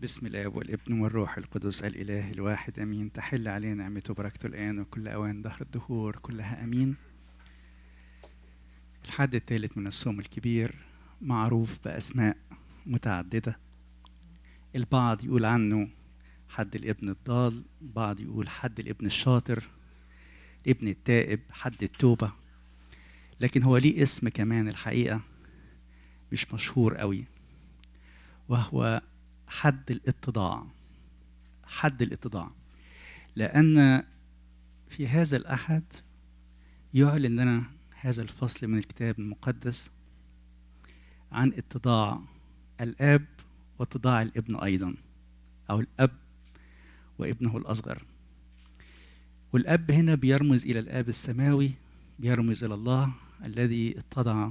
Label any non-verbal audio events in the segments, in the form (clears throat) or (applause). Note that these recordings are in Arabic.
باسم الاب والابن والروح القدس الاله الواحد امين تحل علينا نعمته وبركته الان وكل اوان دهر الدهور كلها امين الحد الثالث من الصوم الكبير معروف باسماء متعدده البعض يقول عنه حد الابن الضال بعض يقول حد الابن الشاطر ابن التائب حد التوبه لكن هو ليه اسم كمان الحقيقه مش مشهور قوي وهو حد الاتضاع حد الاتضاع لأن في هذا الأحد يعلن لنا هذا الفصل من الكتاب المقدس عن اتضاع الآب واتضاع الابن أيضا أو الأب وابنه الأصغر والأب هنا بيرمز إلى الآب السماوي بيرمز إلى الله الذي اتضع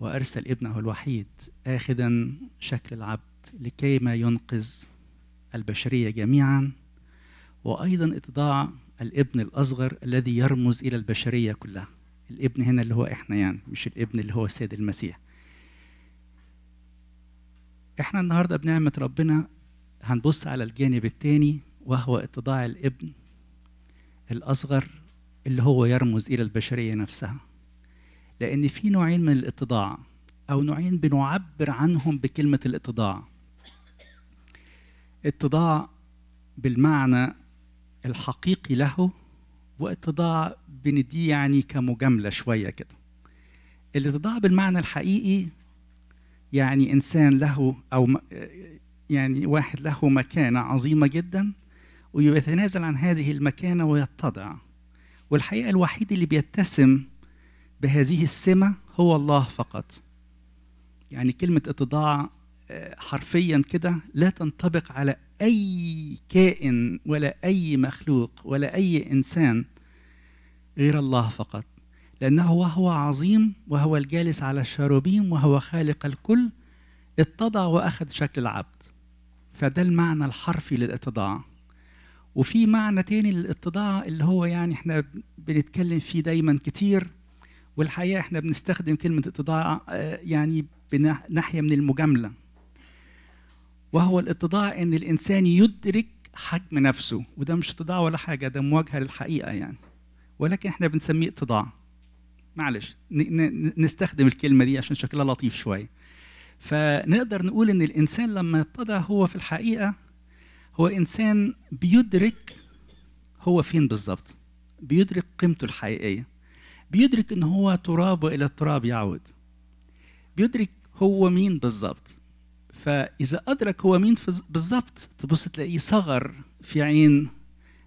وأرسل ابنه الوحيد آخذا شكل العبد لكيما ينقذ البشرية جميعا وأيضا إتضاع الابن الأصغر الذي يرمز إلى البشرية كلها الابن هنا اللي هو إحنا يعني مش الابن اللي هو السيد المسيح إحنا النهاردة بنعمة ربنا هنبص على الجانب الثاني وهو اتضاع الابن الأصغر اللي هو يرمز إلى البشرية نفسها لأن في نوعين من الاتضاع أو نوعين بنعبر عنهم بكلمة الاتضاع اتضاع بالمعنى الحقيقي له واتضاع بنديه يعني كمجاملة شوية كده الاتضاع بالمعنى الحقيقي يعني إنسان له أو يعني واحد له مكانة عظيمة جدا ويتنازل عن هذه المكانة ويتضع والحقيقة الوحيد اللي بيتسم بهذه السمة هو الله فقط يعني كلمة اتضاع آه، حرفيا كده لا تنطبق على أي كائن ولا أي مخلوق ولا أي إنسان غير الله فقط لأنه وهو عظيم وهو الجالس على الشاروبيم وهو خالق الكل اتضع وأخذ شكل العبد فده المعنى الحرفي للاتضاع وفي معنى تاني للاتضاع اللي هو يعني احنا بنتكلم فيه دايما كتير والحقيقه احنا بنستخدم كلمه اتضاع آه، يعني ناحيه من المجامله وهو الاتضاع ان الانسان يدرك حجم نفسه وده مش اتضاع ولا حاجه ده مواجهه للحقيقه يعني ولكن احنا بنسميه اتضاع معلش نستخدم الكلمه دي عشان شكلها لطيف شويه فنقدر نقول ان الانسان لما يتضع هو في الحقيقه هو انسان بيدرك هو فين بالظبط بيدرك قيمته الحقيقيه بيدرك ان هو تراب والى التراب يعود بيدرك هو مين بالظبط فاذا ادرك هو مين بالظبط تبص تلاقيه صغر في عين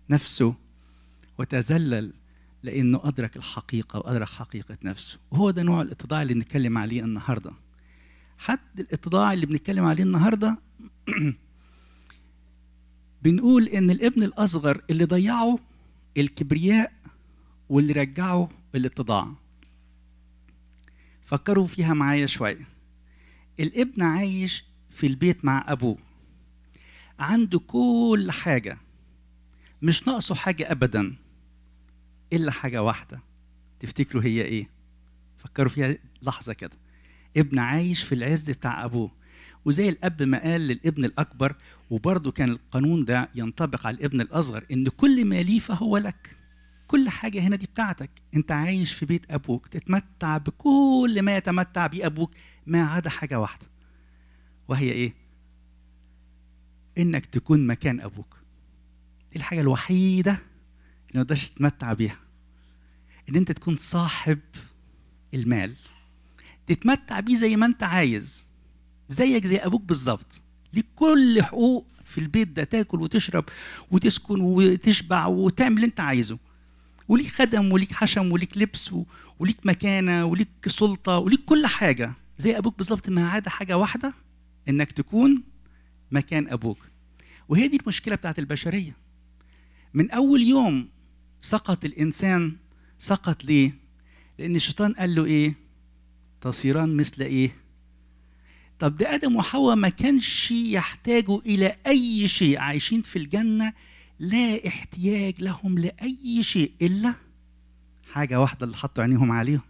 نفسه وتذلل لانه ادرك الحقيقه وادرك حقيقه نفسه وهو ده نوع الاتضاع اللي نتكلم عليه النهارده حد الاتضاع اللي بنتكلم عليه النهارده (clears throat) بنقول ان الابن الاصغر اللي ضيعه الكبرياء واللي رجعه الاتضاع فكروا فيها معايا شوية الابن عايش في البيت مع أبوه عنده كل حاجة مش ناقصه حاجة أبدا إلا حاجة واحدة تفتكروا هي إيه؟ فكروا فيها لحظة كده ابن عايش في العز بتاع أبوه وزي الأب ما قال للابن الأكبر وبرضه كان القانون ده ينطبق على الابن الأصغر إن كل ما لي فهو لك كل حاجة هنا دي بتاعتك أنت عايش في بيت أبوك تتمتع بكل ما يتمتع به أبوك ما عدا حاجة واحدة وهي إيه؟ إنك تكون مكان أبوك دي الحاجة الوحيدة اللي ما تقدرش تتمتع بيها إن أنت تكون صاحب المال تتمتع بيه زي ما أنت عايز زيك زي أبوك بالظبط ليك كل حقوق في البيت ده تاكل وتشرب وتسكن وتشبع وتعمل اللي انت عايزه وليك خدم وليك حشم وليك لبس وليك مكانة وليك سلطة وليك كل حاجة زي أبوك بالظبط ما عدا حاجة واحدة إنك تكون مكان أبوك وهي دي المشكلة بتاعت البشرية من أول يوم سقط الإنسان سقط ليه؟ لأن الشيطان قال له إيه؟ تصيران مثل إيه؟ طب ده آدم وحواء ما كانش يحتاجوا إلى أي شيء عايشين في الجنة لا احتياج لهم لأي شيء إلا حاجة واحدة اللي حطوا عينيهم عليهم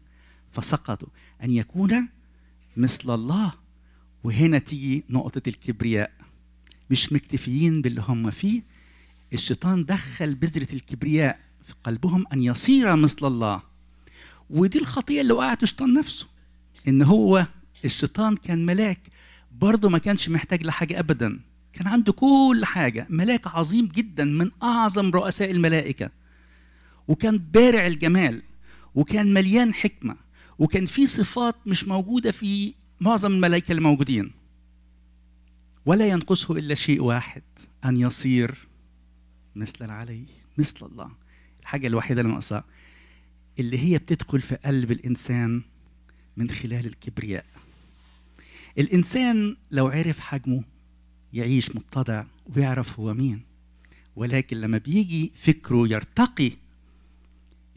فسقطوا أن يكون مثل الله وهنا تيجي نقطة الكبرياء مش مكتفيين باللي هم فيه الشيطان دخل بذرة الكبرياء في قلبهم أن يصير مثل الله ودي الخطية اللي وقعت الشيطان نفسه إن هو الشيطان كان ملاك برضه ما كانش محتاج لحاجة أبدا كان عنده كل حاجة ملاك عظيم جدا من أعظم رؤساء الملائكة وكان بارع الجمال وكان مليان حكمة وكان في صفات مش موجودة في معظم الملائكة اللي موجودين ولا ينقصه إلا شيء واحد أن يصير مثل العلي مثل الله الحاجة الوحيدة اللي ناقصاها اللي هي بتدخل في قلب الإنسان من خلال الكبرياء الإنسان لو عرف حجمه يعيش متضع ويعرف هو مين ولكن لما بيجي فكره يرتقي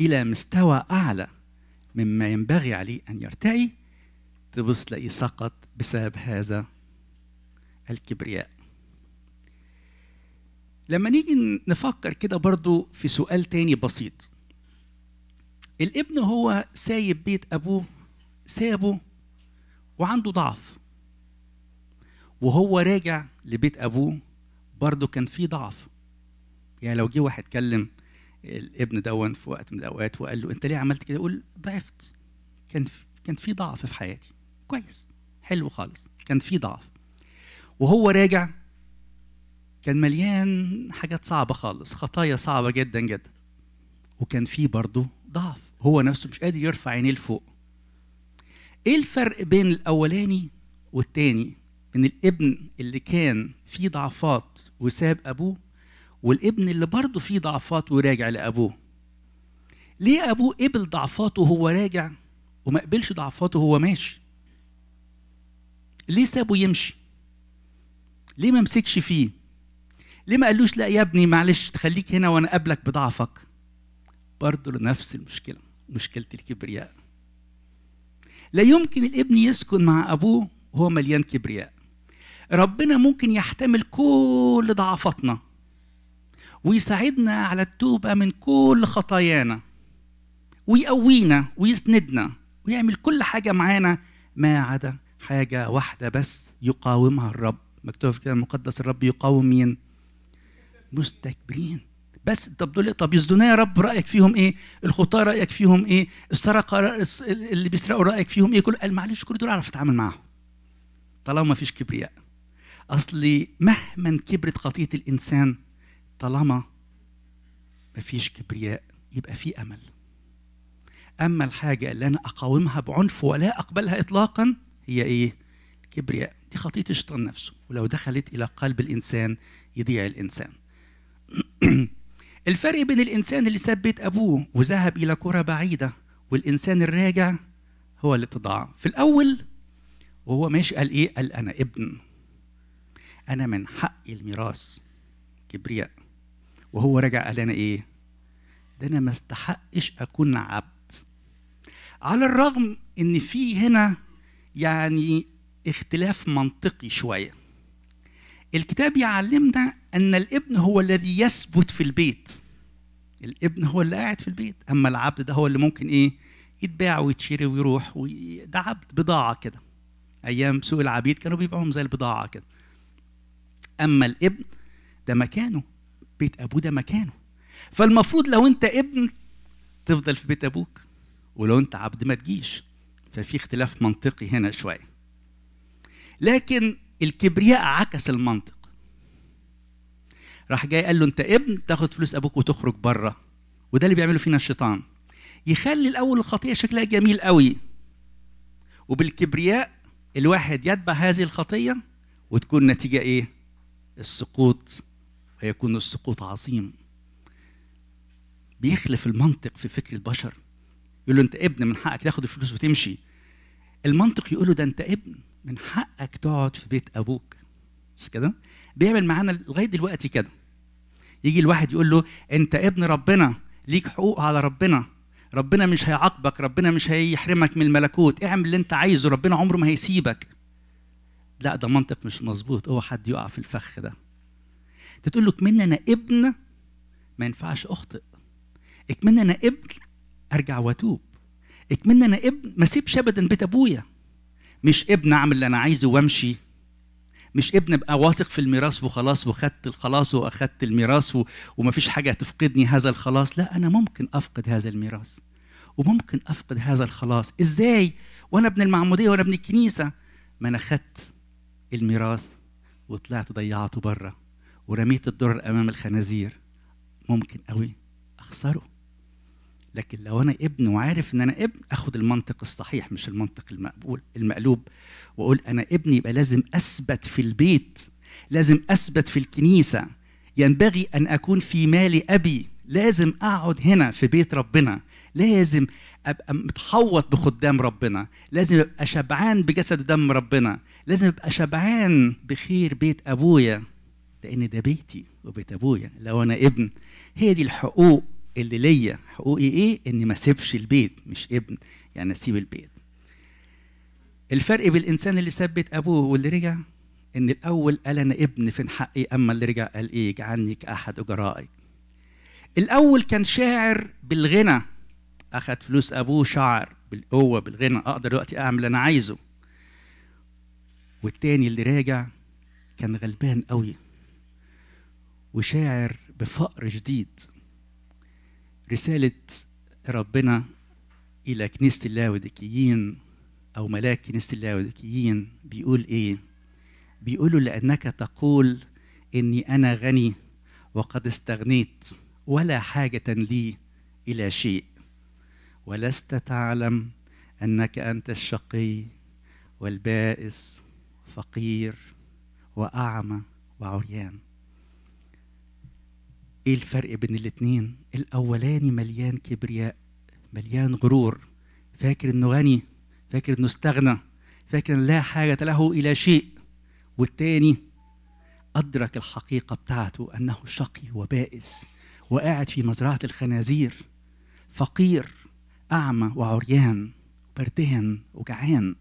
إلى مستوى أعلى مما ينبغي عليه أن يرتقي تبص تلاقيه سقط بسبب هذا الكبرياء لما نيجي نفكر كده برضو في سؤال تاني بسيط الابن هو سايب بيت أبوه سابه وعنده ضعف وهو راجع لبيت ابوه برضه كان في ضعف يعني لو جه واحد كلم الابن دون في وقت من الاوقات وقال له انت ليه عملت كده يقول ضعفت كان كان في ضعف في حياتي كويس حلو خالص كان في ضعف وهو راجع كان مليان حاجات صعبة خالص خطايا صعبة جدا جدا وكان فيه برضه ضعف هو نفسه مش قادر يرفع عينيه لفوق ايه الفرق بين الاولاني والتاني من الابن اللي كان فيه ضعفات وساب ابوه والابن اللي برضه فيه ضعفات وراجع لابوه ليه ابوه قبل ضعفاته وهو راجع وما قبلش ضعفاته وهو ماشي ليه سابه يمشي ليه ما مسكش فيه ليه ما قالوش لا يا ابني معلش تخليك هنا وانا قابلك بضعفك برضه لنفس المشكله مشكله الكبرياء لا يمكن الابن يسكن مع ابوه وهو مليان كبرياء ربنا ممكن يحتمل كل ضعفاتنا ويساعدنا على التوبه من كل خطايانا ويقوينا ويسندنا ويعمل كل حاجه معانا ما عدا حاجه واحده بس يقاومها الرب مكتوب في الكتاب المقدس الرب يقاوم مين مستكبرين بس طب دول إيه؟ طب يسجنوا يا رب رايك فيهم ايه الخطاه رايك فيهم ايه السرقه اللي بيسرقوا رايك فيهم ايه كل قال معلش كل دول اعرف اتعامل معاهم طالما ما فيش كبرياء اصل مهما كبرت خطيه الانسان طالما مفيش كبرياء يبقى في امل اما الحاجه اللي انا اقاومها بعنف ولا اقبلها اطلاقا هي ايه الكبرياء دي خطيه الشيطان نفسه ولو دخلت الى قلب الانسان يضيع الانسان (clears throat) الفرق بين الانسان اللي ساب بيت ابوه وذهب الى كره بعيده والانسان الراجع هو اللي تضاع في الاول وهو ماشي قال ايه قال انا ابن انا من حقي الميراث كبرياء وهو رجع قال انا ايه ده انا ما استحقش اكون عبد على الرغم ان في هنا يعني اختلاف منطقي شويه الكتاب يعلمنا ان الابن هو الذي يثبت في البيت الابن هو اللي قاعد في البيت اما العبد ده هو اللي ممكن ايه يتباع ويتشري ويروح وي... ده عبد بضاعه كده ايام سوق العبيد كانوا بيبيعوهم زي البضاعه كده اما الابن ده مكانه بيت ابوه ده مكانه فالمفروض لو انت ابن تفضل في بيت ابوك ولو انت عبد ما تجيش ففي اختلاف منطقي هنا شويه لكن الكبرياء عكس المنطق راح جاي قال له انت ابن تاخد فلوس ابوك وتخرج بره وده اللي بيعمله فينا الشيطان يخلي الاول الخطيه شكلها جميل قوي وبالكبرياء الواحد يتبع هذه الخطيه وتكون نتيجه ايه السقوط ويكون السقوط عظيم بيخلف المنطق في فكر البشر يقول له انت ابن من حقك تاخد الفلوس وتمشي المنطق يقول له ده انت ابن من حقك تقعد في بيت ابوك مش كده بيعمل معانا لغايه دلوقتي كده يجي الواحد يقول له انت ابن ربنا ليك حقوق على ربنا ربنا مش هيعاقبك ربنا مش هيحرمك من الملكوت اعمل اللي انت عايزه ربنا عمره ما هيسيبك لا ده منطق مش مظبوط اوعى حد يقع في الفخ ده تقول له اكمن انا ابن ما ينفعش اخطئ اكمن انا ابن ارجع واتوب اكمن انا ابن ما سيبش ابدا بيت ابويا مش ابن اعمل اللي انا عايزه وامشي مش ابن ابقى واثق في الميراث وخلاص وخدت الخلاص واخدت الميراث و... ومفيش حاجه تفقدني هذا الخلاص لا انا ممكن افقد هذا الميراث وممكن افقد هذا الخلاص ازاي وانا ابن المعموديه وانا ابن الكنيسه ما انا خدت الميراث وطلعت ضيعته بره ورميت الدرر امام الخنازير ممكن قوي اخسره لكن لو انا ابن وعارف ان انا ابن اخد المنطق الصحيح مش المنطق المقبول المقلوب واقول انا ابني يبقى لازم اثبت في البيت لازم اثبت في الكنيسه ينبغي ان اكون في مال ابي لازم اقعد هنا في بيت ربنا لازم ابقى متحوط بخدام ربنا لازم ابقى شبعان بجسد دم ربنا لازم ابقى شبعان بخير بيت ابويا لان ده بيتي وبيت ابويا لو انا ابن هي دي الحقوق اللي ليا حقوقي ايه اني ما اسيبش البيت مش ابن يعني اسيب البيت الفرق بالانسان اللي ساب بيت ابوه واللي رجع ان الاول قال انا ابن فين حقي اما اللي رجع قال ايه اجعلني كاحد اجرائك الاول كان شاعر بالغنى اخذ فلوس ابوه شعر بالقوه بالغنى اقدر دلوقتي اعمل اللي انا عايزه والتاني اللي راجع كان غلبان قوي وشاعر بفقر شديد رساله ربنا الى كنيسه اللاوديكيين او ملاك كنيسه اللاوديكيين بيقول ايه بيقولوا لانك تقول اني انا غني وقد استغنيت ولا حاجه لي الى شيء ولست تعلم انك انت الشقي والبائس فقير واعمى وعريان ايه الفرق بين الاتنين الاولاني مليان كبرياء مليان غرور فاكر انه غني فاكر انه استغنى فاكر ان لا حاجه له الى شيء والتاني ادرك الحقيقه بتاعته انه شقي وبائس وقاعد في مزرعه الخنازير فقير أعمى وعريان وبردان وجعان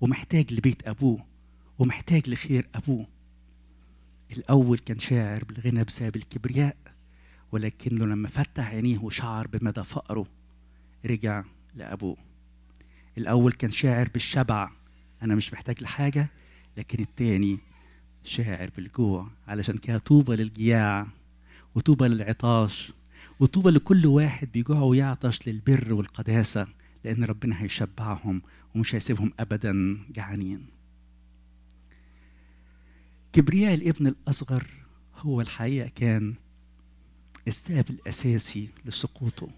ومحتاج لبيت أبوه ومحتاج لخير أبوه الأول كان شاعر بالغنى بسبب الكبرياء ولكنه لما فتح عينيه وشعر بمدى فقره رجع لأبوه الأول كان شاعر بالشبع أنا مش محتاج لحاجة لكن التاني شاعر بالجوع علشان كده طوبى للجياع وطوبى للعطاش وطوبى لكل واحد بيجوع ويعطش للبر والقداسة لأن ربنا هيشبعهم ومش هيسيبهم أبدا جعانين كبرياء الابن الأصغر هو الحقيقة كان السبب الأساسي لسقوطه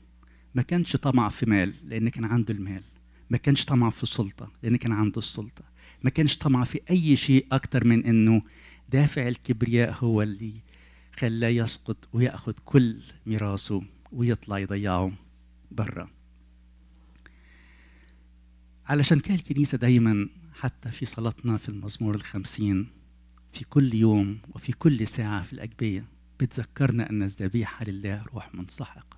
ما كانش طمع في مال لأن كان عنده المال ما كانش طمع في السلطة لأن كان عنده السلطة ما كانش طمع في أي شيء أكتر من أنه دافع الكبرياء هو اللي كان لا يسقط ويأخذ كل ميراثه ويطلع يضيعه برا علشان كده الكنيسة دايما حتى في صلاتنا في المزمور الخمسين في كل يوم وفي كل ساعة في الأجبية بتذكرنا أن الذبيحة لله روح منسحق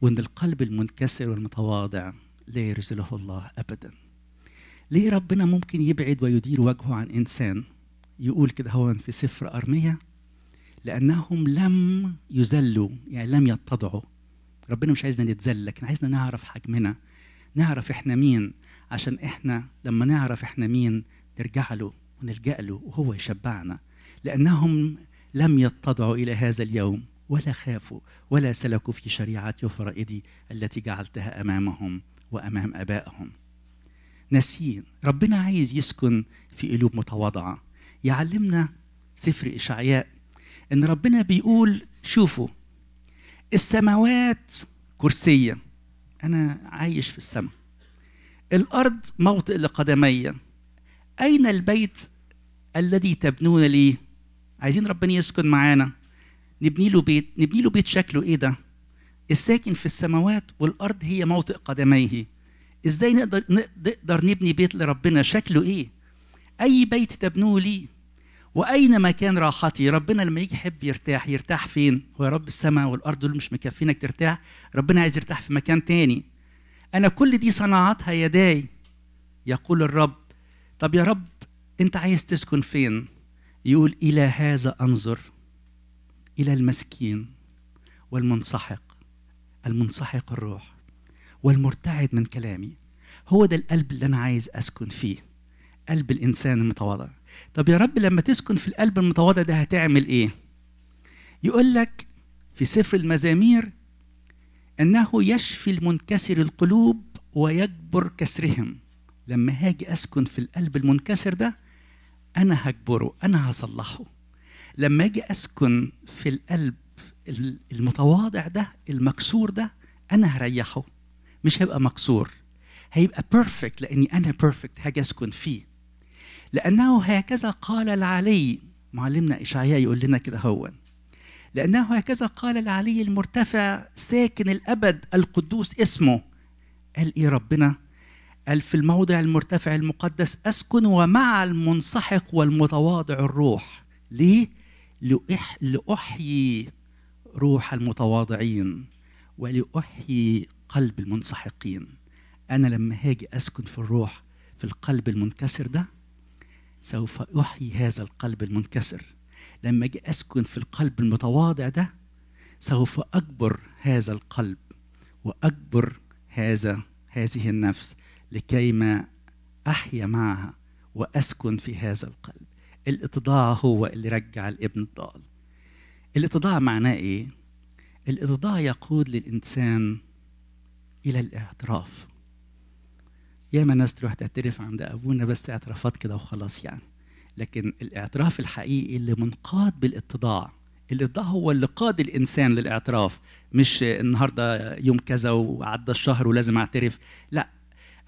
وأن القلب المنكسر والمتواضع لا يرزله الله أبدا ليه ربنا ممكن يبعد ويدير وجهه عن إنسان يقول كده هو في سفر أرمية لأنهم لم يذلوا يعني لم يتضعوا ربنا مش عايزنا نتذل لكن عايزنا نعرف حجمنا نعرف احنا مين عشان احنا لما نعرف احنا مين نرجع له ونلجأ له وهو يشبعنا لأنهم لم يتضعوا إلى هذا اليوم ولا خافوا ولا سلكوا في شريعة فرائدي التي جعلتها أمامهم وأمام أبائهم ناسيين ربنا عايز يسكن في قلوب متواضعة يعلمنا سفر إشعياء ان ربنا بيقول شوفوا السماوات كرسيا انا عايش في السماء الارض موطئ لقدمي اين البيت الذي تبنون لي عايزين ربنا يسكن معانا نبني له بيت نبني له بيت شكله ايه ده الساكن في السماوات والارض هي موطئ قدميه ازاي نقدر نقدر نبني بيت لربنا شكله ايه اي بيت تبنوه ليه واين كان راحتي ربنا لما يجي يحب يرتاح يرتاح فين هو يا رب السماء والارض دول مش مكفينك ترتاح ربنا عايز يرتاح في مكان تاني انا كل دي صنعتها يداي يقول الرب طب يا رب انت عايز تسكن فين يقول الى هذا انظر الى المسكين والمنسحق المنسحق الروح والمرتعد من كلامي هو ده القلب اللي انا عايز اسكن فيه قلب الانسان المتواضع طب يا رب لما تسكن في القلب المتواضع ده هتعمل ايه يقول لك في سفر المزامير انه يشفي المنكسر القلوب ويجبر كسرهم لما هاجي اسكن في القلب المنكسر ده انا هجبره انا هصلحه لما اجي اسكن في القلب المتواضع ده المكسور ده انا هريحه مش هيبقى مكسور هيبقى بيرفكت لاني انا بيرفكت هاجي اسكن فيه لأنه هكذا قال العلي معلمنا إشعياء يقول لنا كده هو لأنه هكذا قال العلي المرتفع ساكن الأبد القدوس اسمه قال إيه ربنا قال في الموضع المرتفع المقدس أسكن ومع المنسحق والمتواضع الروح ليه؟ لأح... لأحيي روح المتواضعين ولأحيي قلب المنسحقين أنا لما هاجي أسكن في الروح في القلب المنكسر ده سوف أحيي هذا القلب المنكسر لما أجي أسكن في القلب المتواضع ده سوف أجبر هذا القلب وأجبر هذا هذه النفس لكي ما أحيا معها وأسكن في هذا القلب الاتضاع هو اللي رجع الابن الضال الاتضاع معناه إيه؟ الاتضاع يقود للإنسان إلى الاعتراف ياما ناس تروح تعترف عند ابونا بس اعترافات كده وخلاص يعني لكن الاعتراف الحقيقي اللي منقاد بالاتضاع الاتضاع هو اللي قاد الانسان للاعتراف مش النهارده يوم كذا وعدى الشهر ولازم اعترف لا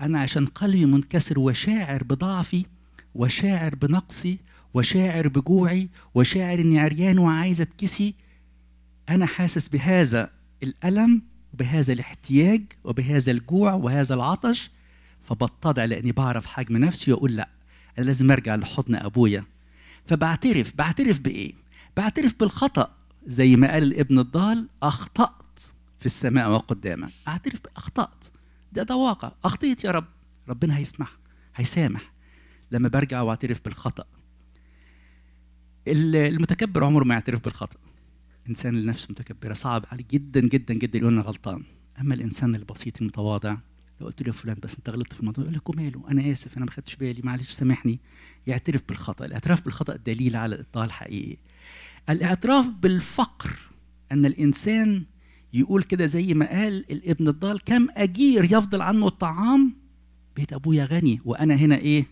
انا عشان قلبي منكسر وشاعر بضعفي وشاعر بنقصي وشاعر بجوعي وشاعر اني عريان وعايز اتكسي انا حاسس بهذا الالم وبهذا الاحتياج وبهذا الجوع وهذا العطش فبتضع لاني بعرف حجم نفسي واقول لا انا لازم ارجع لحضن ابويا فبعترف بعترف بايه بعترف بالخطا زي ما قال الابن الضال اخطات في السماء وقدامك اعترف اخطات ده ده واقع اخطيت يا رب ربنا هيسمح هيسامح لما برجع واعترف بالخطا المتكبر عمره ما يعترف بالخطا الانسان النفس متكبره صعب عليه جدا جدا جدا يقول انا غلطان اما الانسان البسيط المتواضع لو قلت له يا فلان بس انت غلطت في الموضوع يقول لك وماله انا اسف انا ما خدتش بالي معلش سامحني يعترف بالخطا الاعتراف بالخطا دليل على الاطاعه الحقيقي الاعتراف بالفقر ان الانسان يقول كده زي ما قال الابن الضال كم اجير يفضل عنه الطعام بيت ابويا غني وانا هنا ايه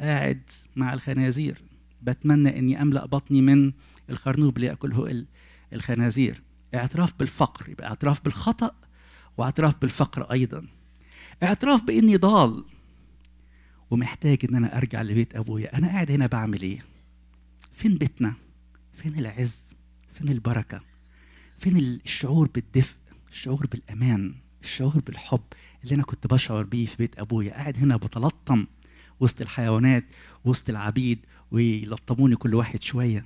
قاعد مع الخنازير بتمنى اني املا بطني من الخرنوب اللي ياكله الخنازير اعتراف بالفقر يبقى اعتراف بالخطا واعتراف بالفقر ايضا اعتراف باني ضال ومحتاج ان انا ارجع لبيت ابويا انا قاعد هنا بعمل ايه فين بيتنا فين العز فين البركه فين الشعور بالدفء الشعور بالامان الشعور بالحب اللي انا كنت بشعر بيه في بيت ابويا قاعد هنا بتلطم وسط الحيوانات وسط العبيد ويلطموني كل واحد شويه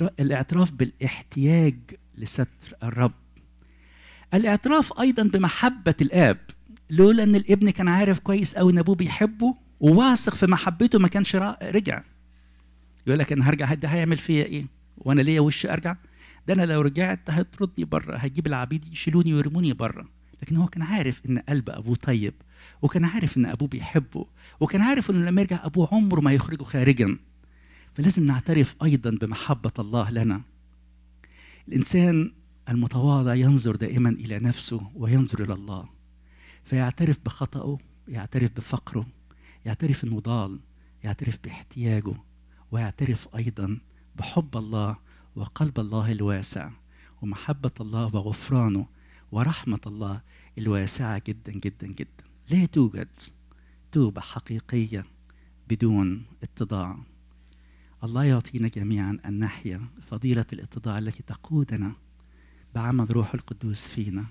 الاعتراف بالاحتياج لستر الرب الاعتراف ايضا بمحبه الاب لولا ان الابن كان عارف كويس قوي ان ابوه بيحبه وواثق في محبته ما كانش رجع يقول لك انا هرجع ده هيعمل فيا ايه وانا ليا وش ارجع ده انا لو رجعت هيطردني بره هيجيب العبيد يشيلوني ويرموني بره لكن هو كان عارف ان قلب ابوه طيب وكان عارف ان ابوه بيحبه وكان عارف انه لما يرجع ابوه عمره ما يخرجه خارجا فلازم نعترف ايضا بمحبه الله لنا الانسان المتواضع ينظر دائما الى نفسه وينظر الى الله فيعترف بخطأه يعترف بفقره يعترف انه ضال يعترف باحتياجه ويعترف ايضا بحب الله وقلب الله الواسع ومحبة الله وغفرانه ورحمة الله الواسعة جدا جدا جدا لا توجد توبة حقيقية بدون اتضاع الله يعطينا جميعا أن نحيا فضيلة الاتضاع التي تقودنا بعمل روح القدوس فينا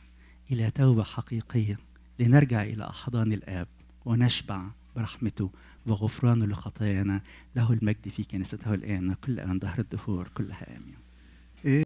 إلى توبة حقيقية لنرجع إلى أحضان الآب ونشبع برحمته وغفرانه لخطايانا له المجد في كنيسته الآن كل آن دهر الدهور كلها آمين